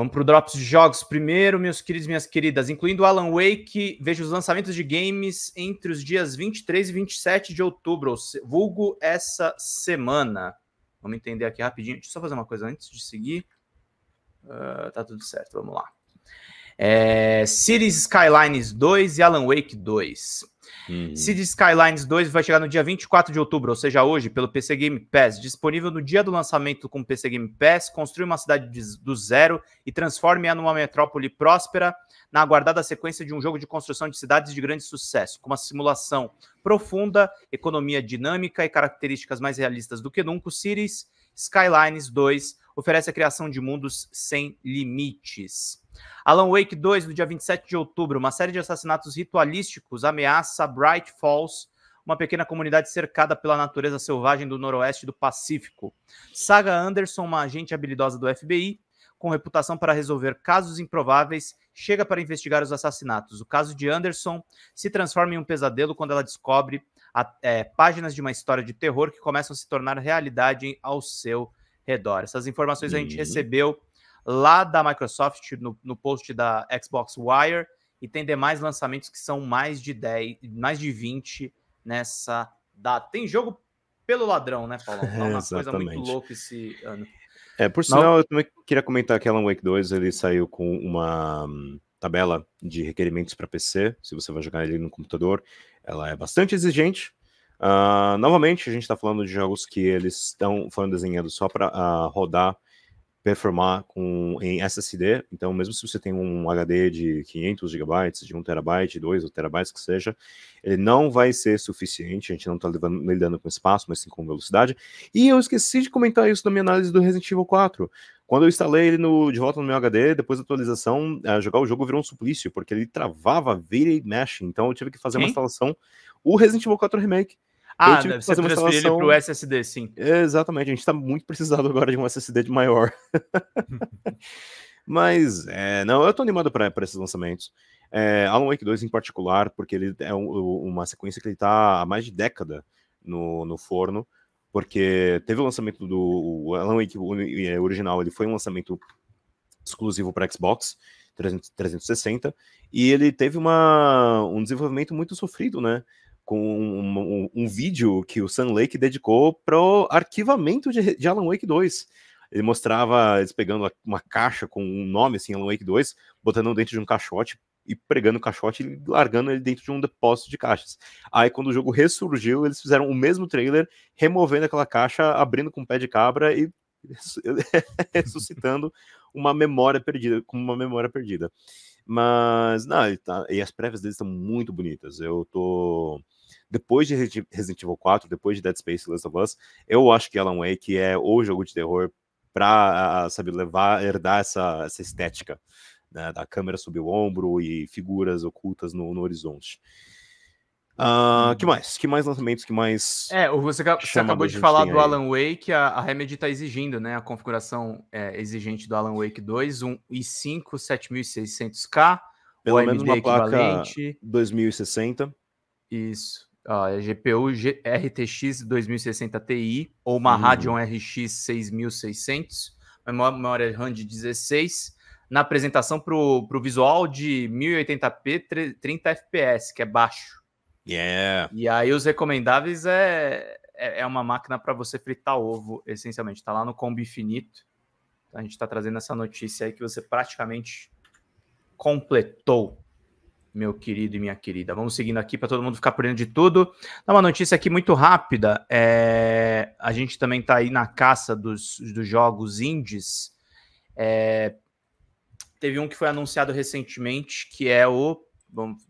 Vamos para o Drops de Jogos primeiro, meus queridos e minhas queridas, incluindo Alan Wake, vejo os lançamentos de games entre os dias 23 e 27 de outubro, vulgo essa semana. Vamos entender aqui rapidinho. Deixa eu só fazer uma coisa antes de seguir. Uh, tá tudo certo, vamos lá. É, Cities Skylines 2 e Alan Wake 2. Uhum. Skylines 2 vai chegar no dia 24 de outubro, ou seja, hoje, pelo PC Game Pass. Disponível no dia do lançamento com o PC Game Pass, construa uma cidade do zero e transforme-a numa metrópole próspera, na aguardada sequência de um jogo de construção de cidades de grande sucesso, com uma simulação profunda, economia dinâmica e características mais realistas do que nunca. O Cities Skylines 2 oferece a criação de mundos sem limites. Alan Wake 2, no dia 27 de outubro, uma série de assassinatos ritualísticos ameaça Bright Falls, uma pequena comunidade cercada pela natureza selvagem do noroeste do Pacífico. Saga Anderson, uma agente habilidosa do FBI, com reputação para resolver casos improváveis, chega para investigar os assassinatos. O caso de Anderson se transforma em um pesadelo quando ela descobre a, é, páginas de uma história de terror que começam a se tornar realidade ao seu redor. Essas informações uhum. a gente uhum. recebeu lá da Microsoft, no, no post da Xbox Wire, e tem demais lançamentos que são mais de 10, mais de 20 nessa data. Tem jogo pelo ladrão, né, Paulo? Tá uma coisa muito louca esse ano. É, por sinal, Não... eu também queria comentar que Alan Wake 2 ele saiu com uma hum, tabela de requerimentos para PC, se você vai jogar ele no computador, ela é bastante exigente. Uh, novamente, a gente está falando de jogos que eles estão foram desenhados só para uh, ah, rodar performar com, em SSD. Então, mesmo se você tem um HD de 500 GB, de 1 TB, 2 TB, que seja, ele não vai ser suficiente. A gente não está lidando com espaço, mas sim com velocidade. E eu esqueci de comentar isso na minha análise do Resident Evil 4. Quando eu instalei ele no, de volta no meu HD, depois da atualização, eh, jogar o jogo virou um suplício, porque ele travava, vira e mexe. Então, eu tive que fazer hein? uma instalação. O Resident Evil 4 Remake ah, deve ser transferir instalação... ele para o SSD, sim. exatamente, a gente está muito precisado agora de um SSD de maior. Mas, é, não, eu estou animado para esses lançamentos. É, Alan Wake 2 em particular, porque ele é um, uma sequência que ele está há mais de década no, no forno, porque teve o lançamento do Alan Wake é, original, ele foi um lançamento exclusivo para Xbox 360, e ele teve uma, um desenvolvimento muito sofrido, né? com um, um, um, vídeo que o Sam Lake dedicou para o arquivamento de, de, Alan Wake 2. Ele mostrava eles pegando uma caixa com um nome assim, Alan Wake 2, botando dentro de um caixote e pregando o caixote e largando ele dentro de um depósito de caixas. Aí, quando o jogo ressurgiu, eles fizeram o mesmo trailer, removendo aquela caixa, abrindo com o pé de cabra e ressuscitando uma memória perdida, como uma memória perdida. Mas, não, tá, e as prévias deles estão muito bonitas. Eu tô depois de Resident Evil 4, depois de Dead Space e Last of Us, eu acho que Alan Wake é o jogo de terror para ah, sabe levar herdar essa, essa estética né, da câmera sob o ombro e figuras ocultas no, no horizonte. Uh, que mais? Que mais lançamentos? Que mais? É, você, você acabou de falar do aí. Alan Wake, a, a Remedy está exigindo, né, a configuração é, exigente do Alan Wake 2, 1 e 5, 7600K, pelo menos uma placa 2060. Isso. Ah, é GPU G RTX 2060 Ti ou uma uhum. Radeon RX 6600, memória RAM de 16. Na apresentação para o visual de 1080p, 30 FPS, que é baixo. Yeah. E aí os recomendáveis é, é, é uma máquina para você fritar ovo, essencialmente. Está lá no combo infinito. A gente está trazendo essa notícia aí que você praticamente completou meu querido e minha querida. Vamos seguindo aqui para todo mundo ficar por dentro de tudo. Dá uma notícia aqui muito rápida. É, a gente também está aí na caça dos, dos jogos indies. É, teve um que foi anunciado recentemente, que é o.